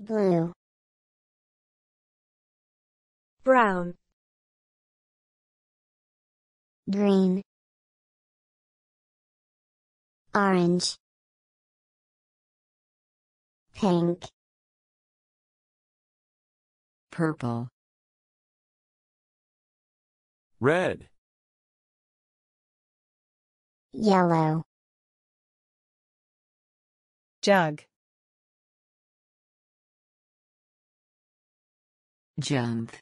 Blue. Brown. Green. Orange. Pink. Purple. Red. Yellow. Jug. Jump.